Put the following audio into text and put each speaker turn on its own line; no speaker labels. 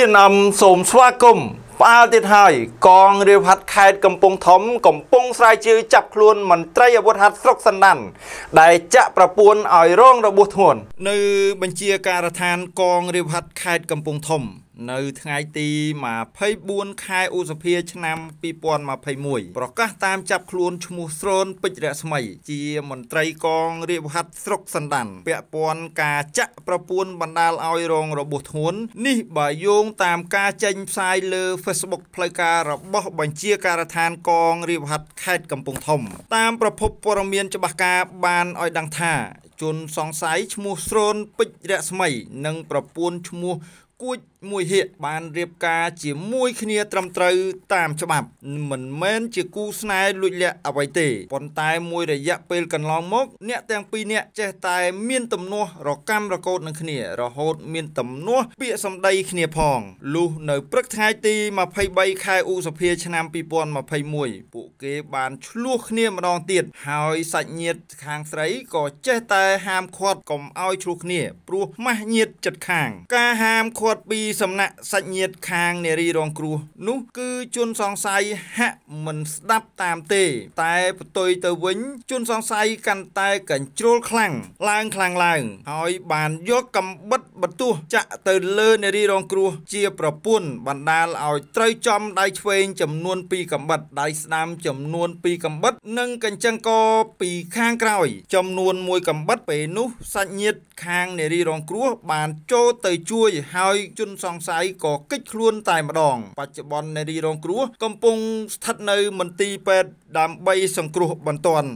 ี่นำสมสวากุมផ្អើលទៀតហើយកងរាវហាត់ខេត្តកំពង់ធំ កំពុងស្រាវជ្រាវចាប់ខ្លួនមន្ត្រីអាវុធហត្ថស្រុកសណ្ដានដែលចាក់ប្រពួនឲ្យរងរបួសធ្ងន់នៅ បញ្ជាការដ្ឋានកងរាវហាត់ខេត្តកំពង់ធំ នៅថ្ងៃទី24ខែឧសភា ឆ្នាំ2021ប្រកាសតាមចាប់ខ្លួនឈ្មោះស្រូនពេជ្ររស្មី ជាមន្ត្រីកងរាវហាត់ស្រុកសណ្ដានពាក់ព័ន្ធការចាក់ប្រពួនបណ្ដាលឲ្យរងរបួសធ្ងន់នេះបើយោងតាមការចេញផ្សាយលើ Facebook Facebook ផ្លូវការរបស់បញ្ជាការដ្ឋានកងរាជវហាត់ខេត្តកំពង់ធំតាមប្រភពព័ត៌មានច្បាស់ការបានឲ្យដឹងថាជនសង្ស័យឈ្មោះស្រូនពេជ្ររស្មី និងប្រពន្ធឈ្មោះ គួចមួយហៀកបានរៀបការជាមួយគ្នាត្រឹមត្រូវតាមច្បាប់មិនមែនជាគូស្នេហ៍លួចលាក់អ្វីទេប៉ុន្តែមួយរយៈពេលកន្លងមក អ្នកទាំងពីរនាក់ចេះតែមាន ទំនាស់រកម្មរកូតនឹងគ្នារហូតមានទំនាស់ពាក្យសម្ដី គ្នាផងលុះនៅព្រឹកថ្ងៃទី23ខែឧសភា ឆ្នាំ2021ពួកគេបានឆ្លោះគ្នាម្ដងទៀតហើយសាច់ញាតិខាងស្រីក៏ចេះតែតែហាមឃាត់កុំឲ្យឆ្លោះគ្នា ព្រោះម៉ាស់ញាតចិត្តខាង ការហាមឃាត់ពីសំណាក់សាច់ញាតខាងនារីរងគ្រោះ នោះគឺជនសង្ស័យហាក់មិនស្ដាប់តាមទេ តែផ្ទុយទៅវិញជនសង្ស័យកាន់តែកញ្ជ្រោលខ្លាំងឡើងខ្លាំងឡើងហើយបានយកកំបិតបន្ទោះចាក់ទៅលើនារីរងគ្រោះ ជាប្រពន្ធបណ្ដាលឲ្យត្រូវចំដៃឆ្វេងចំនួន2កំបិតដៃស្ដាំចំនួន2កំបិតនិង កញ្ចឹងកពី ខាងក្រោយ ចំនួន1កំបិតពេលនោះសាច់ញាតិខាងនារីរងគ្រោះបានចូលទៅជួយហើយជនសង្ស័យក៏គេចខ្លួនតែម្ដង បច្ចុប្បន្ននារីរងគ្រោះកំពុងស្ថិតនៅមន្ទីរពេទ្យដើម្បីសង្គ្រោះបន្ទាន់